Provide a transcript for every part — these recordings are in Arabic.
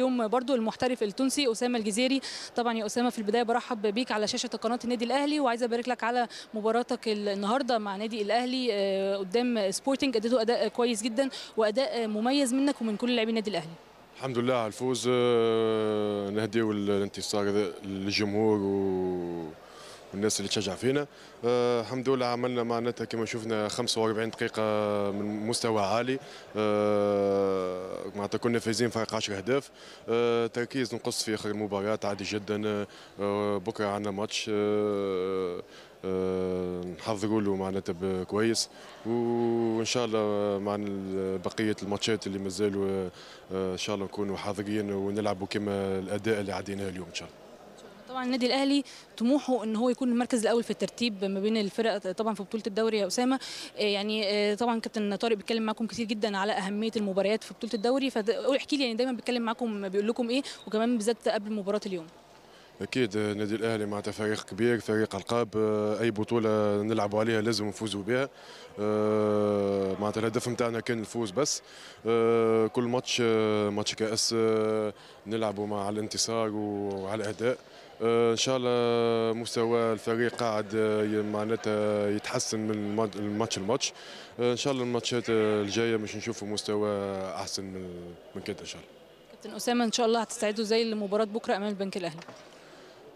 اليوم برضو المحترف التونسي اسامه الجزيري طبعا يا اسامه في البدايه برحب بيك على شاشه قناه النادي الاهلي وعايزه ابارك لك على مباراتك النهارده مع نادي الاهلي آه، قدام سبورتنج اديته اداء كويس جدا واداء مميز منك ومن كل لاعبي النادي الاهلي الحمد لله على الفوز آه، نهدي والانتصار للجمهور و والناس اللي تشجع فينا آه الحمد لله عملنا معناتها كما شفنا 45 دقيقة من مستوى عالي آه معناتها كنا فايزين فريق 10 أهداف آه تركيز نقص في آخر المباراة عادي جدا آه بكرة عندنا ماتش آه أه نحضروا له معناتها كويس وان شاء الله مع بقيه الماتشات اللي مازالوا آه، ان شاء الله نكونوا حاضرين ونلعبوا كما الاداء اللي عديناه اليوم ان شاء الله طبعا النادي الاهلي طموحه ان هو يكون المركز الاول في الترتيب ما بين الفرق طبعا في بطوله الدوري يا اسامه آه، يعني آه، طبعا كابتن طارق بيتكلم معاكم كتير جدا على اهميه المباريات في بطوله الدوري فاحكي لي يعني دايما بيتكلم معاكم بيقول لكم ايه وكمان بالذات قبل مباراه اليوم اكيد النادي آه، الاهلي معناتها فريق كبير فريق القاب آه، اي بطوله نلعبوا عليها لازم نفوزوا بها آه، معناتها الهدف نتاعنا كان الفوز بس كل ماتش ماتش كاس نلعبوا مع الانتصار وعلى الاداء ان شاء الله مستوى الفريق قاعد معناتها يتحسن من الماتش الماتش ان شاء الله الماتشات الجايه مش نشوفوا مستوى احسن من كده ان شاء الله كابتن اسامه ان شاء الله هتستعدوا زي المباراه بكره امام البنك الاهلي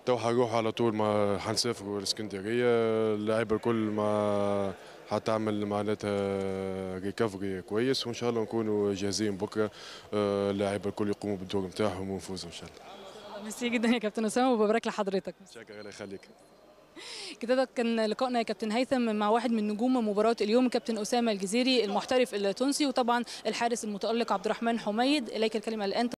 تو هروح على طول ما حنسافروا الاسكندريه اللعيبه الكل ما حتعمل معناتها ريكفري كويس وان شاء الله نكونوا جاهزين بكره آه، اللعيبه الكل يقوموا بالدور نتاعهم ونفوزوا ان شاء الله. ميرسي جدا يا كابتن اسامه وببارك لحضرتك. شكرا الله يخليك. كده كان لقائنا يا كابتن هيثم مع واحد من نجوم مباراه اليوم كابتن اسامه الجزيري المحترف التونسي وطبعا الحارس المتالق عبد الرحمن حميد اليك الكلمه الان